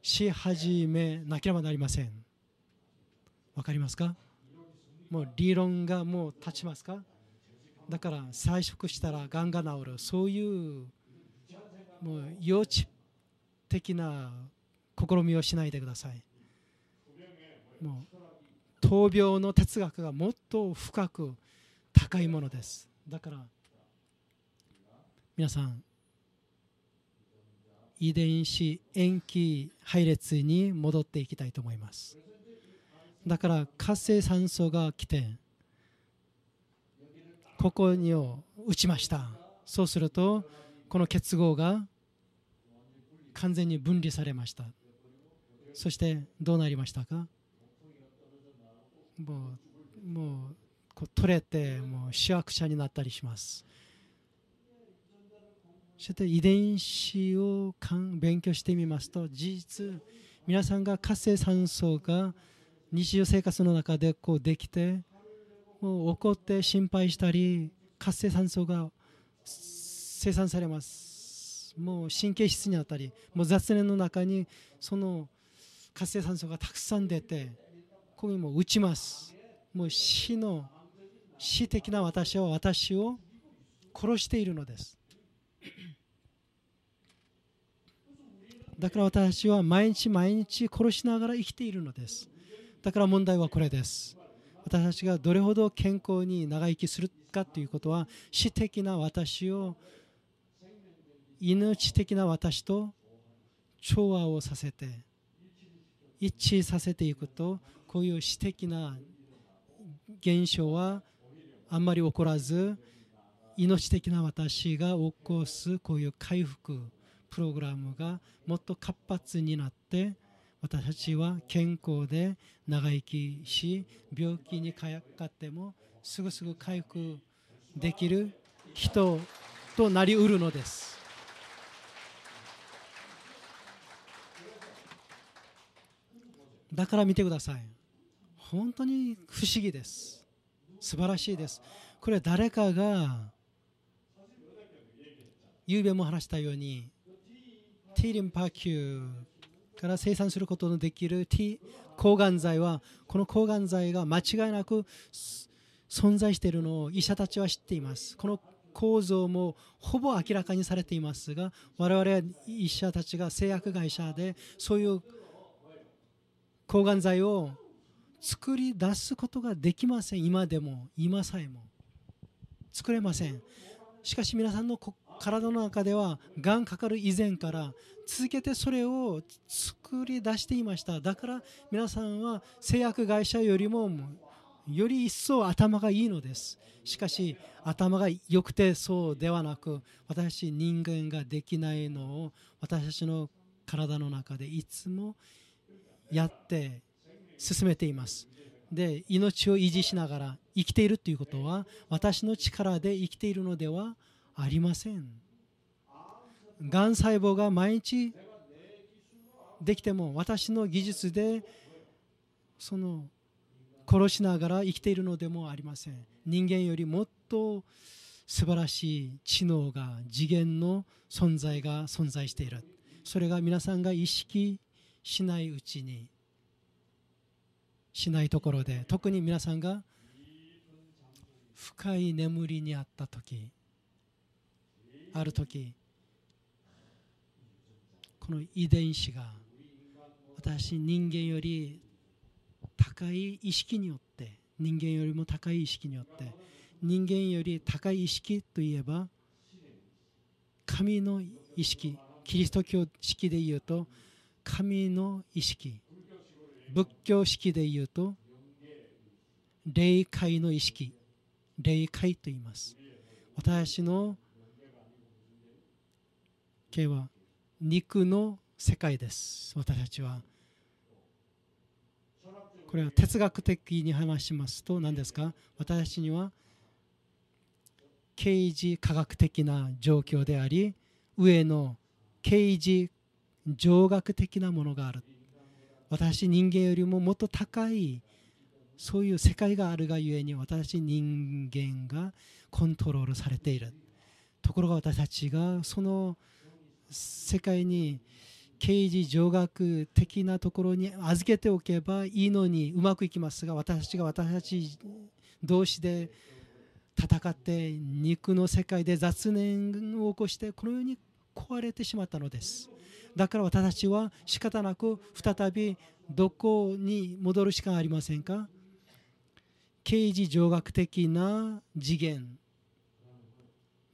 し始めなければなりませんわかりますかもう理論がもう立ちますかだから再食したらがんが治るそういうもう幼稚的な試みをしないでくださいもう闘病の哲学がもっと深く高いものですだから皆さん遺伝子塩基配列に戻っていきたいと思いますだから活性酸素が来てここにを打ちましたそうするとこの結合が完全に分離されましたそしてどうなりましたかもうもう取れてもう主役者になったりしますょっと遺伝子を勉強してみますと事実皆さんが活性酸素が日常生活の中でこうできてもう怒って心配したり活性酸素が生産されますもう神経質にあったりもう雑念の中にその活性酸素がたくさん出てここにも打ちますもう死の死的な私は私を殺しているのですだから私は毎日毎日殺しながら生きているのですだから問題はこれです私たちがどれほど健康に長生きするかということは死的な私を命的な私と調和をさせて一致させていくとこういう私的な現象はあんまり起こらず命的な私が起こすこういう回復プログラムがもっと活発になって私たちは健康で長生きし病気にかかってもすぐすぐ回復できる人となりうるのです。だから見てください。本当に不思議です。素晴らしいです。これ誰かが、昨夜も話したように、T リンパ球から生産することのできる T 抗がん剤はこの抗がん剤が間違いなく存在しているのを医者たちは知っていますこの構造もほぼ明らかにされていますが我々は医者たちが製薬会社でそういう抗がん剤を作り出すことができません今でも今さえも作れませんしかし皆さんの体の中ではがんかかる以前から続けてそれを作り出していましただから皆さんは製薬会社よりもより一層頭がいいのですしかし頭が良くてそうではなく私人間ができないのを私たちの体の中でいつもやって進めていますで命を維持しながら生きているということは私の力で生きているのではないありませんがん細胞が毎日できても私の技術でその殺しながら生きているのでもありません人間よりもっと素晴らしい知能が次元の存在が存在しているそれが皆さんが意識しないうちにしないところで特に皆さんが深い眠りにあった時ある時この遺伝子が私人間より高い意識によって人間よりも高い意識によって人間より高い意識といえば神の意識キリスト教式で言うと神の意識仏教式で言うと霊界の意識霊界と言います私の系は肉の世界です私たちはこれは哲学的に話しますと何ですか私たちには刑事科学的な状況であり上の刑事上学的なものがある私人間よりももっと高いそういう世界があるがゆえに私人間がコントロールされているところが私たちがその世界に刑事上学的なところに預けておけばいいのにうまくいきますが私たちが私たち同士で戦って肉の世界で雑念を起こしてこのように壊れてしまったのですだから私たちは仕方なく再びどこに戻るしかありませんか刑事上学的な次元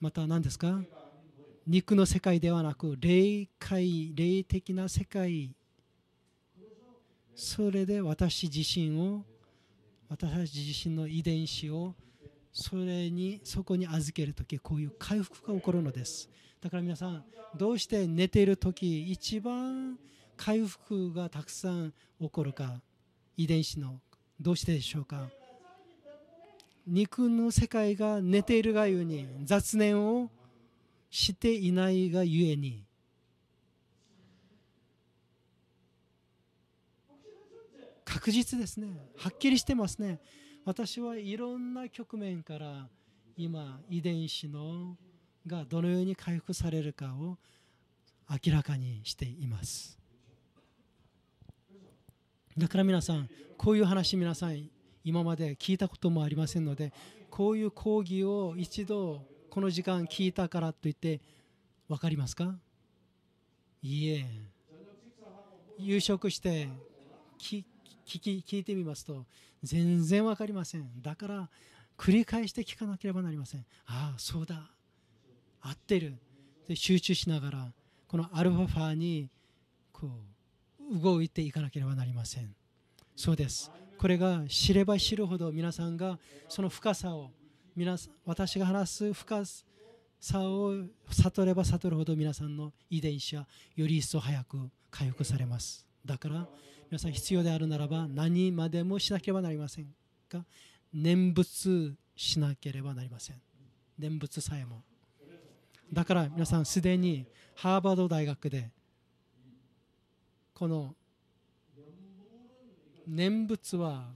また何ですか肉の世界ではなく霊界霊的な世界それで私自身を私たち自身の遺伝子をそれにそこに預ける時こういう回復が起こるのですだから皆さんどうして寝ている時一番回復がたくさん起こるか遺伝子のどうしてでしょうか肉の世界が寝ているがゆうに雑念をしていないがゆえに確実ですねはっきりしてますね私はいろんな局面から今遺伝子のがどのように回復されるかを明らかにしていますだから皆さんこういう話皆さん今まで聞いたこともありませんのでこういう講義を一度この時間聞いたからといって分かりますかいいえ夕食して聞き聞いてみますと全然分かりませんだから繰り返して聞かなければなりませんああそうだ合ってるで集中しながらこのアルファファにこう動いていかなければなりませんそうですこれが知れば知るほど皆さんがその深さを皆さん私が話す深さを悟れば悟るほど皆さんの遺伝子はより一層早く回復されますだから皆さん必要であるならば何までもしなければなりませんが念仏しなければなりません念仏さえもだから皆さんすでにハーバード大学でこの念仏は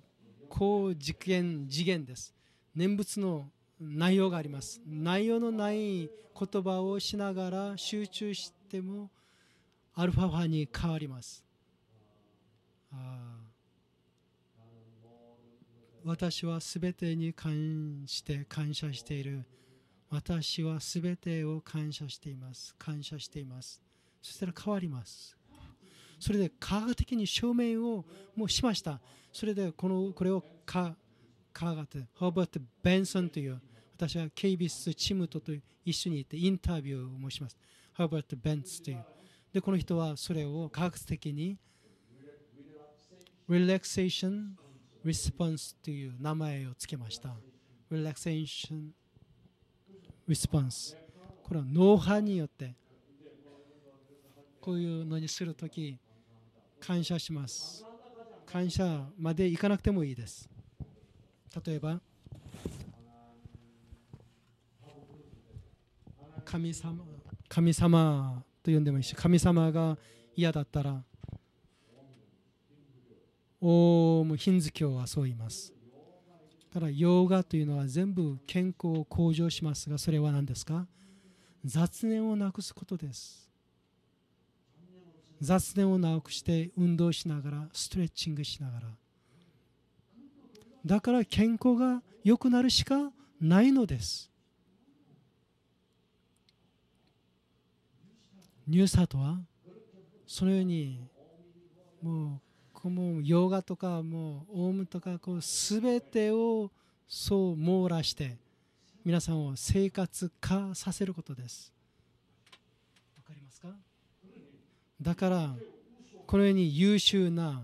高次元次元です念仏の内容があります内容のない言葉をしながら集中してもアルファファに変わりますあ私は全てに関して感謝している私は全てを感謝しています感謝していますそしたら変わりますそれで科学的に証明をもうしましたそれでこのこれを科カーホーバート・ベンソンという私はケイビス・チムトと一緒に行ってインタビューを申します。ハーバート・ベンツという。で、この人はそれを科学的にリラクセーション・リスポンスという名前を付けました。リラクセーション・リスポンス。これは脳波によってこういうのにするとき感謝します。感謝までいかなくてもいいです。例えば神様神様と呼んでもいいし神様が嫌だったらおもうヒンズ教はそう言いますただヨーガというのは全部健康を向上しますがそれは何ですか雑念をなくすことです雑念をなくして運動しながらストレッチングしながらだから健康が良くなるしかないのですニュースートはそのようにもうこのヨガとかもうオウムとかこう全てをそう網羅して皆さんを生活化させることですわかりますかだからこのように優秀な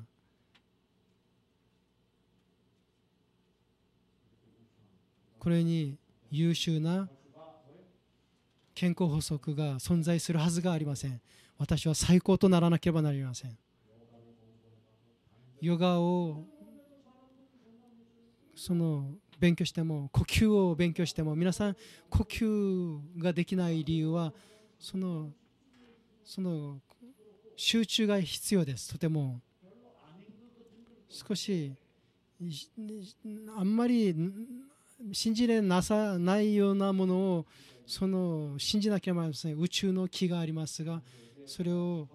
これに優秀な健康法則が存在するはずがありません私は最高とならなければなりませんヨガをその勉強しても呼吸を勉強しても皆さん呼吸ができない理由はそのその集中が必要ですとても少しあんまり信じれなさないようなものをその信じなければなりません宇宙の木がありますがそれを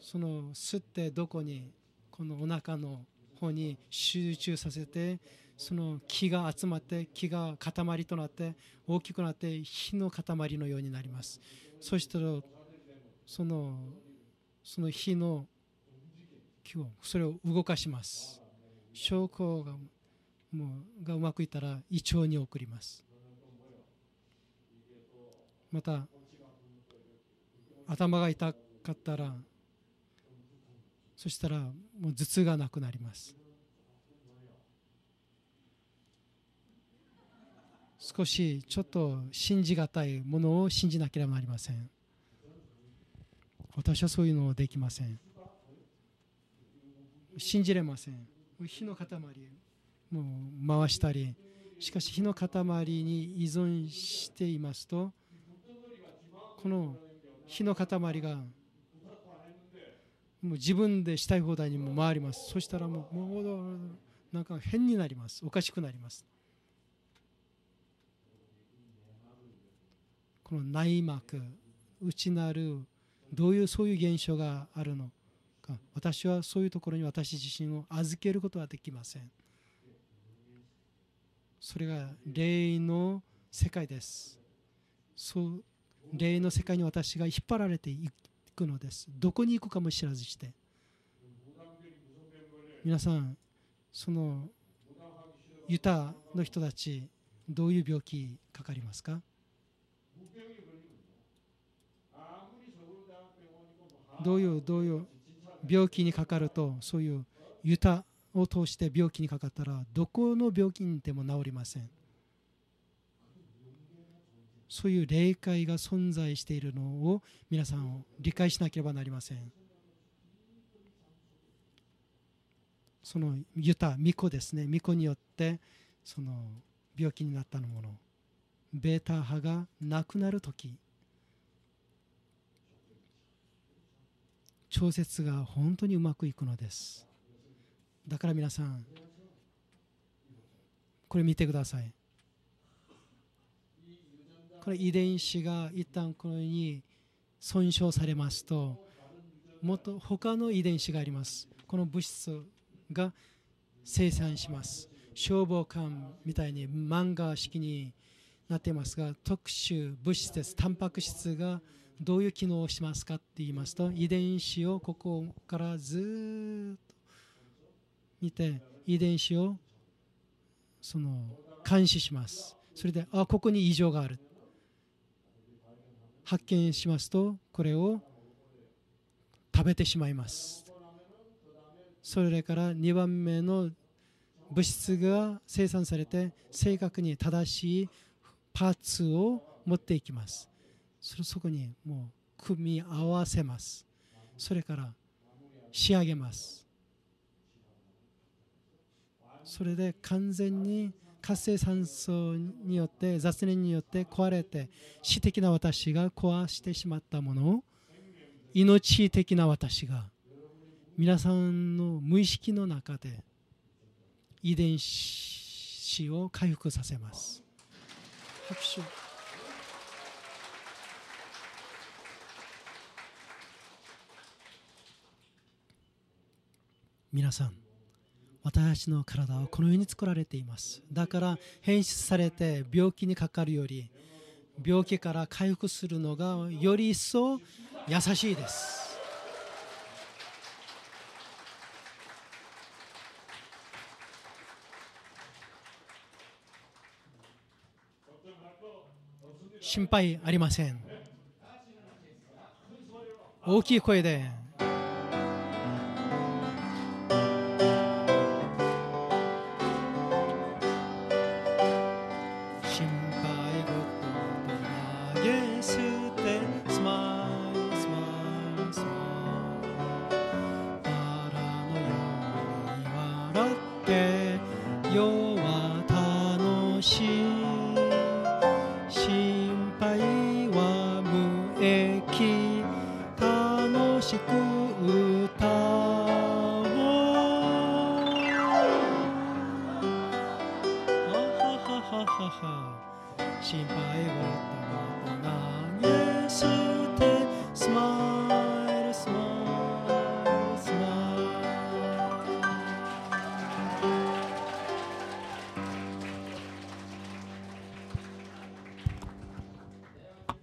その吸ってどこにこのお腹の方に集中させてその木が集まって木が塊となって大きくなって火の塊のようになりますそしたらそのその火の木をそれを動かします証拠がもうがうまくいったら胃腸に送りますまた頭が痛かったらそしたらもう頭痛がなくなります少しちょっと信じがたいものを信じなければなりません私はそういうのをできません信じれません火の塊もう回したりしかし火の塊に依存していますとこの火の塊がもう自分でしたい放題にも回りますそしたらもうもうなんか変になりますおかしくなりますこの内膜内なるどういうそういう現象があるのか私はそういうところに私自身を預けることはできませんそれが霊の世界ですそう霊の世界に私が引っ張られていくのですどこに行くかも知らずして皆さんそのユタの人たちどういう病気かかりますかどういうどういう病気にかかるとそういうユタを通して病気にかかったらどこの病気にでも治りませんそういう霊界が存在しているのを皆さんを理解しなければなりませんそのユタ巫女ですね巫女によってその病気になったものベータ波がなくなる時調節が本当にうまくいくのですだから皆さんこれ見てくださいこれ遺伝子が一旦このように損傷されますともっと他の遺伝子がありますこの物質が生産します消防官みたいに漫画式になっていますが特殊物質ですタンパク質がどういう機能をしますかって言いますと遺伝子をここからずっにて遺伝子をその監視しますそれであここに異常がある発見しますとこれを食べてしまいますそれから2番目の物質が生産されて正確に正しいパーツを持っていきますそこにもう組み合わせますそれから仕上げますそれで完全に活性酸素によって雑念によって壊れて死的な私が壊してしまったものを命的な私が皆さんの無意識の中で遺伝子を回復させます拍手皆さん私の体はこのように作られていますだから変質されて病気にかかるより病気から回復するのがより一層優しいです心配ありません大きい声で